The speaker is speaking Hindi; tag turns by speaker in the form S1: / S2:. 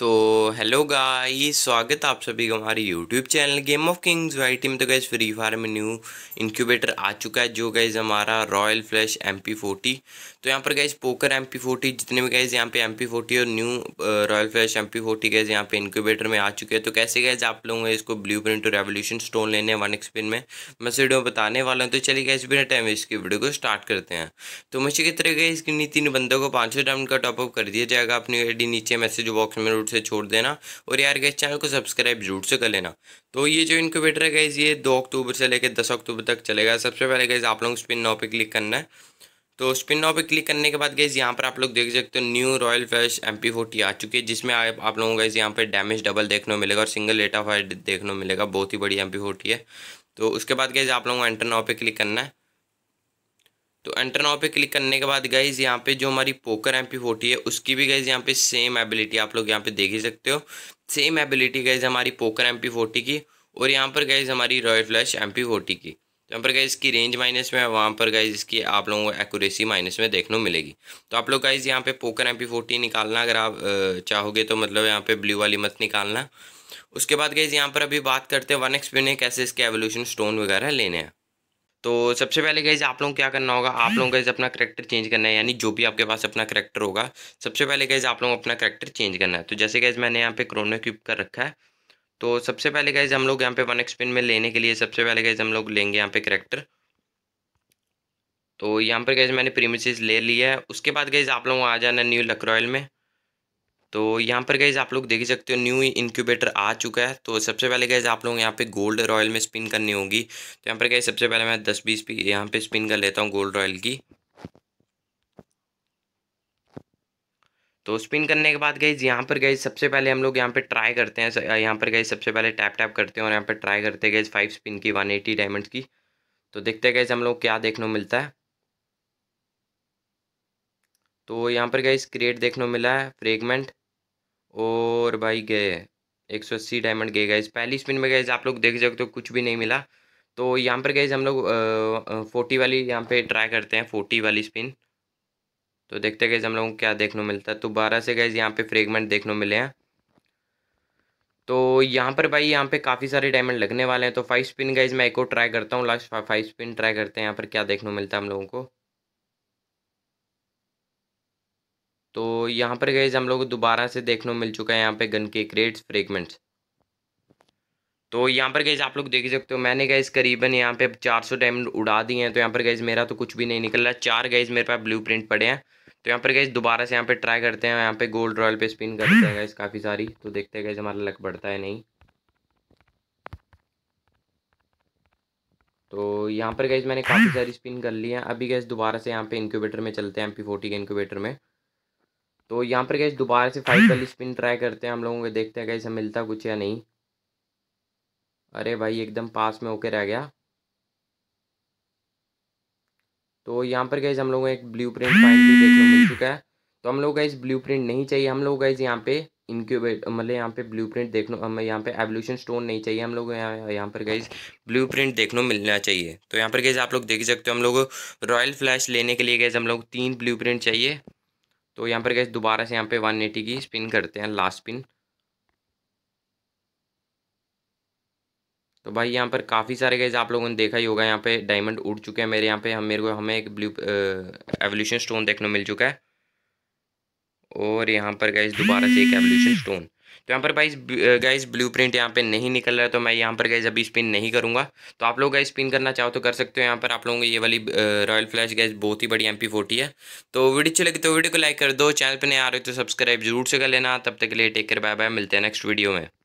S1: todo हेलो गाइस स्वागत आप सभी का हमारे YouTube channel Game of Kings वाई टीम तो गैस फ्री फायर में न्यू इंक्यूबेटर आ चुका है जो गैस हमारा royal flash M P forty तो यहाँ पर guys poker M P forty जितने भी गैस यहाँ पे एम पी फोर्टी और new royal flash M P forty guys यहाँ पे इंक्यूबेटर में आ चुके हैं तो कैसे गैस आप लोग इसको ब्लू प्रिंट और रेवोल्यूशन स्टोन लेने वन एक्सपिन में मैं वीडियो बताने वाला हूँ तो चलिए गैस बिना टाइम इसकी वीडियो को स्टार्ट करते हैं तो मुझे की तरह गए इसकी तीन बंदों को पाँच सौ डाउन का टॉपअप कर दिया जाएगा अपनी आई नीचे मैसेज बॉक्स में रूट से छोड़ दें देना और यार गैस चैनल को सब्सक्राइब जरूर से कर लेना तो ये जो इनक्यूबेटर है गैस ये दो अक्टूबर से लेकर दस अक्टूबर तक चलेगा सबसे पहले गैस आप लोग स्पिन नाव पर क्लिक करना है तो स्पिन नाव पर क्लिक करने के बाद गैस यहाँ पर आप लोग देख सकते हो new royal fresh M P forty आ चुकी है जिसमें आप, लोगों को गैस यहाँ पर डैमेज डबल देखने को मिलेगा और सिंगल डेटा फायर देखने को मिलेगा बहुत ही बड़ी एम पी फोर्टी है तो उसके बाद गैस आप लोगों को एंटर नाव पर क्लिक करना है तो एंटर नाव पे क्लिक करने के बाद गाइज यहाँ पे जो हमारी पोकर एम पी है उसकी भी गाइज यहाँ पे सेम एबिलिटी आप लोग यहाँ पे देख ही सकते हो सेम एबिलिटी गाइज हमारी पोकर एम पी की और यहाँ पर गाइज हमारी रॉयल फ्लैश एम पी की तो यहाँ पर गाइज इसकी रेंज माइनस में है वहाँ पर गाइज इसकी आप लोगों को एक्यूरेसी माइनस में देखने को मिलेगी तो आप लोग गाइज यहाँ पे पोकर एम पी निकालना अगर आप चाहोगे तो मतलब यहाँ पे ब्लू वाली मत निकालना उसके बाद गाइज यहाँ पर अभी बात करते हैं वन एक्सपीन कैसे इसके एवोल्यूशन स्टोन वगैरह लेने हैं तो सबसे पहले गाइज आप लोग क्या करना होगा आप लोग गाइज अपना करेक्टर चेंज करना है यानी जो भी आपके पास अपना करेक्टर होगा सबसे पहले गाइज आप लोग अपना करेक्टर चेंज करना है तो जैसे गाइज मैंने यहाँ पे क्रोनो क्यूब कर रखा है तो सबसे पहले गाइज हम लोग यहाँ पे वन एक्सपिन में लेने के लिए सबसे पहले गाइज हम लोग लेंगे यहाँ पे करेक्टर तो यहाँ पर गाइज मैंने प्रीमिसेस ले लिया है उसके बाद गाइज आप लोगों आ जाना न्यू लकरॉयल में तो यहाँ पर गैज आप लोग देख सकते हो न्यू इंक्यूबेटर आ चुका है तो सबसे पहले गैज आप लोग यहाँ पे गोल्ड रॉयल में स्पिन करनी होगी तो यहाँ पर गैज सबसे पहले मैं दस बीस यहाँ पे स्पिन कर लेता हूँ गोल्ड रॉयल की तो स्पिन करने के बाद गई यहाँ पर गई सबसे पहले हम लोग यहाँ पे ट्राई करते हैं यहाँ पर गई सबसे पहले टैप टैप करते हैं और यहाँ पे ट्राई करते हैं फाइव स्पिन की वन एटी डायमंड की तो देखते हैं हम लोग क्या देखने को मिलता है तो यहाँ पर गए क्रिएट देखने को मिला है फ्रेगमेंट और भाई गए एक सौ अस्सी डायमंड गए गए पहली स्पिन में गए आप लोग देख सकते हो तो कुछ भी नहीं मिला तो यहाँ पर गए हम लोग फोर्टी वाली यहाँ पे ट्राई करते हैं फोर्टी वाली स्पिन तो देखते गए हम लोगों को क्या देखने मिलता है तो बारह से गए यहाँ पे फ्रेगमेंट देखने मिले हैं तो यहाँ पर भाई यहाँ पे काफ़ी सारे डायमंड लगने वाले हैं तो फाइव स्पिन गाइज मैं एक और ट्राई करता हूँ लास्ट फाइव स्पिन ट्राई करते हैं यहाँ पर क्या देखने मिलता है हम लोगों को तो यहाँ पर गए हम लोग दोबारा से देखने मिल चुका है यहाँ पे गन के क्रेट्स फ्रेगमेंट्स तो यहाँ पर गए आप लोग देख सकते हो मैंने गए करीबन यहाँ पे 400 डायमंड उड़ा दिए हैं तो यहाँ पर गए मेरा तो कुछ भी नहीं निकल रहा चार गए मेरे पास ब्लू प्रिंट पड़े हैं तो यहाँ पर गए दोबारा से यहाँ पे ट्राई करते हैं यहाँ पे गोल्ड रॉयल पे स्पिन करते हैं गैज काफ़ी सारी तो देखते हैं गैज हमारा लक बढ़ता है नहीं तो यहाँ पर गए मैंने काफ़ी सारी स्पिन कर ली है अभी गए दोबारा से यहाँ पे इंक्यूबेटर में चलते हैं एम पी फोर्टी के इनक्यूबेटर में तो यहाँ पर कैसे दोबारा से फाइव वाली स्पिन ट्राई करते हैं हम लोगों को देखते हैं कैसे मिलता कुछ या नहीं अरे भाई एकदम पास में होके रह गया तो यहाँ पर कैसे हम लोगों को एक ब्लू प्रिंट फाइल भी देखने मिल चुका है तो हम लोग गैस ब्लू प्रिंट नहीं चाहिए हम लोग गैस यहाँ पे इनक्यूबेट मतलब यहाँ पे ब्लू प्रिंट देखने हमें यहाँ पे एवोल्यूशन स्टोन नहीं चाहिए हम लोग यहाँ यहाँ पर गई ब्लू प्रिंट देखने मिलना चाहिए तो यहाँ पर गैस आप लोग देख सकते हो हम लोग रॉयल फ्लैश लेने के लिए गए हम लोग तीन ब्लू प्रिंट चाहिए तो यहाँ पर गए दोबारा से यहाँ पे वन एटी की स्पिन करते हैं लास्ट स्पिन तो भाई यहाँ पर काफ़ी सारे गैस आप लोगों ने देखा ही होगा यहाँ पे डायमंड उड़ चुके हैं मेरे यहाँ पे हम मेरे को हमें एक ब्लू एवोल्यूशन स्टोन देखने मिल चुका है और यहाँ पर गैस दोबारा से एक एवोल्यूशन स्टोन तो यहाँ पर गाइज गाइज ब्लू प्रिंट यहाँ पे नहीं निकल रहा है तो मैं यहाँ पर गाइज अभी स्पिन नहीं करूँगा तो आप लोग गाइज स्पिन करना चाहो तो कर सकते हो यहाँ पर आप लोगों को ये वाली रॉयल फ्लैश गाइज बहुत ही बड़ी एम पी है तो वीडियो अच्छी लगी तो वीडियो को लाइक कर दो चैनल पर नहीं आ रहे तो सब्सक्राइब जरूर से कर लेना तब तक के लिए टेक केयर बाय बाय मिलते हैं नेक्स्ट वीडियो में